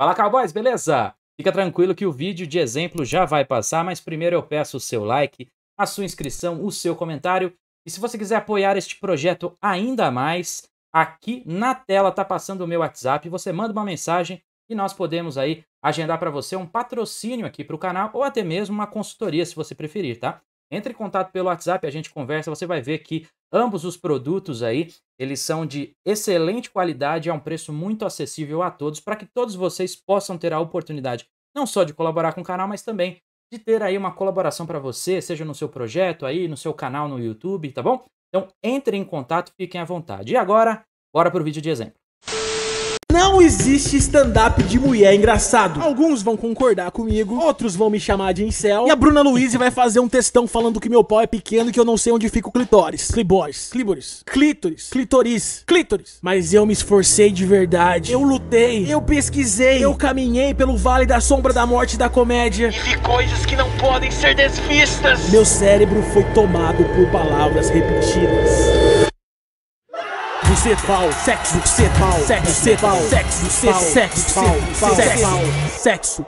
Fala, cowboys, beleza? Fica tranquilo que o vídeo de exemplo já vai passar, mas primeiro eu peço o seu like, a sua inscrição, o seu comentário. E se você quiser apoiar este projeto ainda mais, aqui na tela tá passando o meu WhatsApp, você manda uma mensagem e nós podemos aí agendar para você um patrocínio aqui para o canal ou até mesmo uma consultoria, se você preferir, tá? Entre em contato pelo WhatsApp, a gente conversa, você vai ver que ambos os produtos aí, eles são de excelente qualidade a um preço muito acessível a todos, para que todos vocês possam ter a oportunidade não só de colaborar com o canal, mas também de ter aí uma colaboração para você, seja no seu projeto aí, no seu canal no YouTube, tá bom? Então, entre em contato, fiquem à vontade. E agora, bora pro vídeo de exemplo. Não existe stand-up de mulher engraçado. Alguns vão concordar comigo, outros vão me chamar de incel. E a Bruna Luiz vai fazer um testão falando que meu pau é pequeno e que eu não sei onde fica o clitóris. Clibóris, clíboris, clítoris, clitoris, clítoris. Mas eu me esforcei de verdade. Eu lutei, eu pesquisei, eu caminhei pelo vale da sombra da morte da comédia. E vi coisas que não podem ser desvistas. Meu cérebro foi tomado por palavras repetidas. Sexo, pau, sexo ser pau, sexo ser pau, sexo ser sexo pau, sexo, sexo.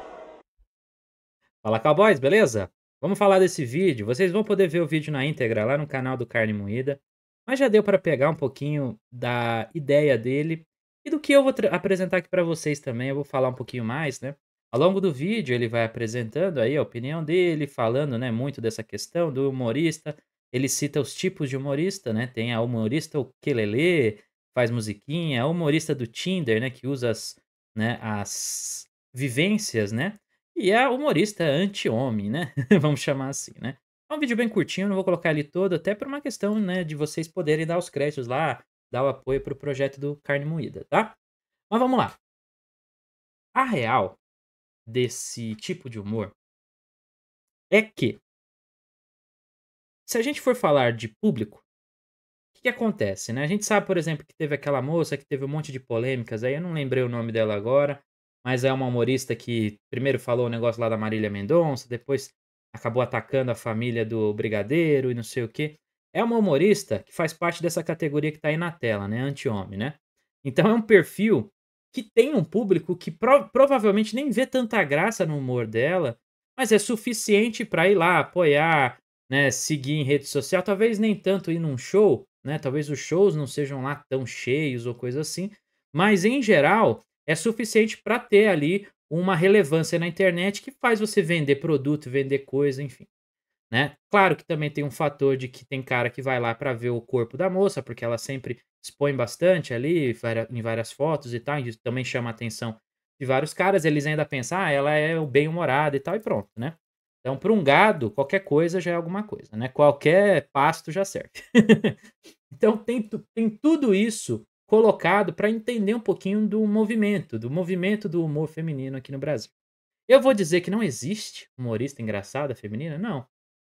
Fala cowboys, beleza? Vamos falar desse vídeo. Vocês vão poder ver o vídeo na íntegra lá no canal do Carne Moída, mas já deu para pegar um pouquinho da ideia dele e do que eu vou apresentar aqui para vocês também. Eu vou falar um pouquinho mais, né? Ao longo do vídeo ele vai apresentando aí a opinião dele, falando, né, muito dessa questão do humorista, ele cita os tipos de humorista, né? Tem a humorista o quelele, faz musiquinha, é humorista do Tinder, né, que usa as, né, as vivências, né? E é humorista anti-homem, né? Vamos chamar assim, né? É um vídeo bem curtinho, não vou colocar ele todo, até por uma questão, né, de vocês poderem dar os créditos lá, dar o apoio pro projeto do Carne Moída, tá? Mas vamos lá. A real desse tipo de humor é que se a gente for falar de público, que, que acontece, né? A gente sabe, por exemplo, que teve aquela moça que teve um monte de polêmicas aí, eu não lembrei o nome dela agora, mas é uma humorista que primeiro falou o negócio lá da Marília Mendonça, depois acabou atacando a família do Brigadeiro e não sei o quê. É uma humorista que faz parte dessa categoria que tá aí na tela, né? Anti-homem, né? Então é um perfil que tem um público que pro provavelmente nem vê tanta graça no humor dela, mas é suficiente para ir lá apoiar, né? Seguir em rede social, talvez nem tanto ir num show, né? Talvez os shows não sejam lá tão cheios ou coisa assim, mas em geral é suficiente para ter ali uma relevância na internet que faz você vender produto, vender coisa, enfim. Né? Claro que também tem um fator de que tem cara que vai lá para ver o corpo da moça, porque ela sempre expõe bastante ali em várias fotos e tal, e também chama a atenção de vários caras, eles ainda pensam, ah, ela é bem-humorada e tal, e pronto, né? Então, para um gado, qualquer coisa já é alguma coisa, né? Qualquer pasto já serve. então, tem, tem tudo isso colocado para entender um pouquinho do movimento, do movimento do humor feminino aqui no Brasil. Eu vou dizer que não existe humorista engraçada feminina? Não.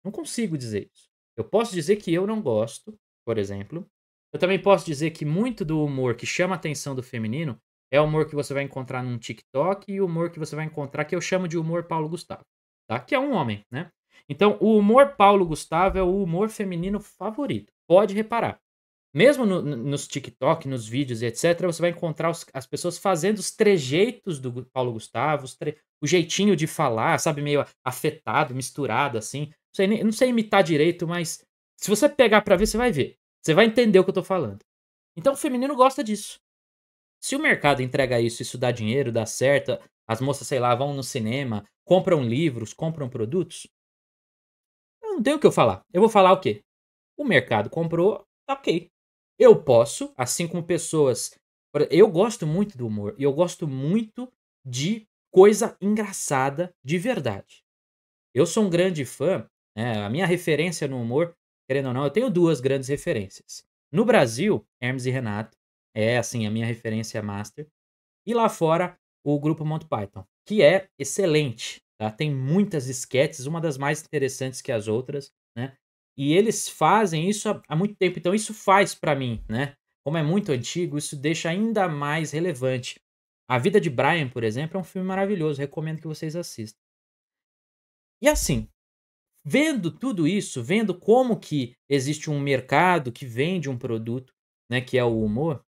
Não consigo dizer isso. Eu posso dizer que eu não gosto, por exemplo. Eu também posso dizer que muito do humor que chama a atenção do feminino é o humor que você vai encontrar num TikTok e o humor que você vai encontrar que eu chamo de humor Paulo Gustavo tá? que é um homem, né? Então, o humor Paulo Gustavo é o humor feminino favorito. Pode reparar. Mesmo no, nos TikTok, nos vídeos e etc., você vai encontrar os, as pessoas fazendo os trejeitos do Paulo Gustavo, tre... o jeitinho de falar, sabe, meio afetado, misturado, assim. Não sei, não sei imitar direito, mas se você pegar para ver, você vai ver. Você vai entender o que eu tô falando. Então o feminino gosta disso. Se o mercado entrega isso, isso dá dinheiro, dá certo, as moças, sei lá, vão no cinema, compram livros, compram produtos. Eu não tenho o que eu falar. Eu vou falar o quê? O mercado comprou, tá ok. Eu posso, assim como pessoas. Eu gosto muito do humor e eu gosto muito de coisa engraçada de verdade. Eu sou um grande fã, né? a minha referência no humor, querendo ou não, eu tenho duas grandes referências. No Brasil, Hermes e Renato é assim a minha referência master. E lá fora, o grupo Monty Python, que é excelente. Tá? Tem muitas esquetes, uma das mais interessantes que as outras, né? E eles fazem isso há, há muito tempo, então isso faz para mim, né? Como é muito antigo, isso deixa ainda mais relevante. A Vida de Brian, por exemplo, é um filme maravilhoso, recomendo que vocês assistam. E assim, vendo tudo isso, vendo como que existe um mercado que vende um produto, né, que é o humor,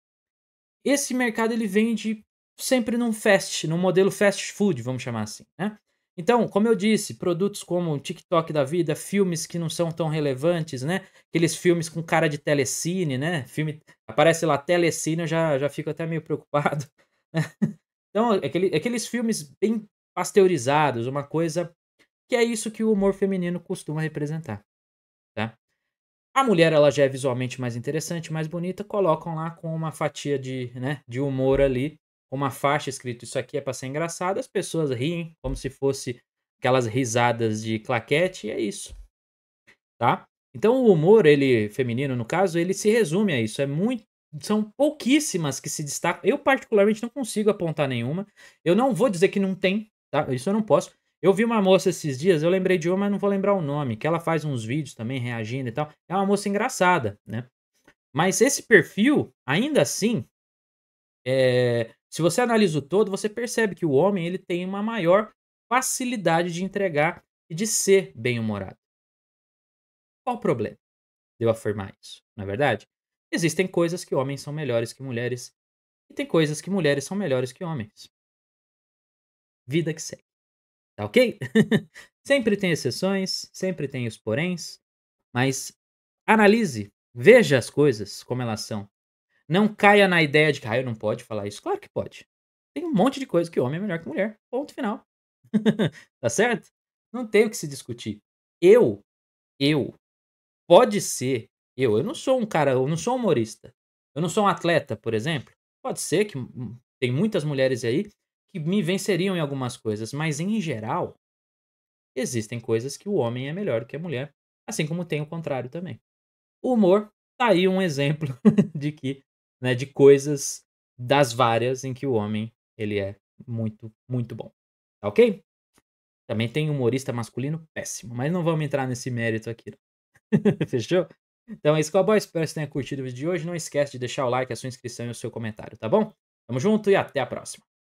esse mercado ele vende sempre num fast, num modelo fast food, vamos chamar assim, né? Então, como eu disse, produtos como o TikTok da vida, filmes que não são tão relevantes, né? Aqueles filmes com cara de telecine, né? Filme aparece lá telecine, eu já, já fico até meio preocupado. Né? Então, aquele, aqueles filmes bem pasteurizados, uma coisa que é isso que o humor feminino costuma representar, tá? A mulher ela já é visualmente mais interessante, mais bonita, colocam lá com uma fatia de, né, de humor ali com uma faixa escrito isso aqui é para ser engraçado, as pessoas riem como se fosse aquelas risadas de claquete e é isso. Tá? Então o humor, ele feminino no caso, ele se resume a isso, é muito são pouquíssimas que se destacam. Eu particularmente não consigo apontar nenhuma. Eu não vou dizer que não tem, tá? Isso eu não posso. Eu vi uma moça esses dias, eu lembrei de uma, mas não vou lembrar o nome, que ela faz uns vídeos também reagindo e tal. É uma moça engraçada, né? Mas esse perfil, ainda assim, é, se você analisa o todo, você percebe que o homem ele tem uma maior facilidade de entregar e de ser bem-humorado. Qual o problema de eu afirmar isso? Na é verdade, existem coisas que homens são melhores que mulheres e tem coisas que mulheres são melhores que homens. Vida que segue. Tá ok? sempre tem exceções, sempre tem os poréns, mas analise, veja as coisas como elas são. Não caia na ideia de que, ah, eu não pode falar isso. Claro que pode. Tem um monte de coisa que o homem é melhor que mulher. Ponto final. tá certo? Não tem o que se discutir. Eu, eu, pode ser, eu, eu não sou um cara, eu não sou humorista. Eu não sou um atleta, por exemplo. Pode ser que hum, tem muitas mulheres aí que me venceriam em algumas coisas, mas em geral, existem coisas que o homem é melhor que a mulher, assim como tem o contrário também. O humor tá aí um exemplo de que né, de coisas das várias em que o homem ele é muito, muito bom. Tá ok? Também tem humorista masculino péssimo, mas não vamos entrar nesse mérito aqui. Fechou? Então é isso, Cowboy. Espero que você tenha curtido o vídeo de hoje. Não esquece de deixar o like, a sua inscrição e o seu comentário, tá bom? Tamo junto e até a próxima.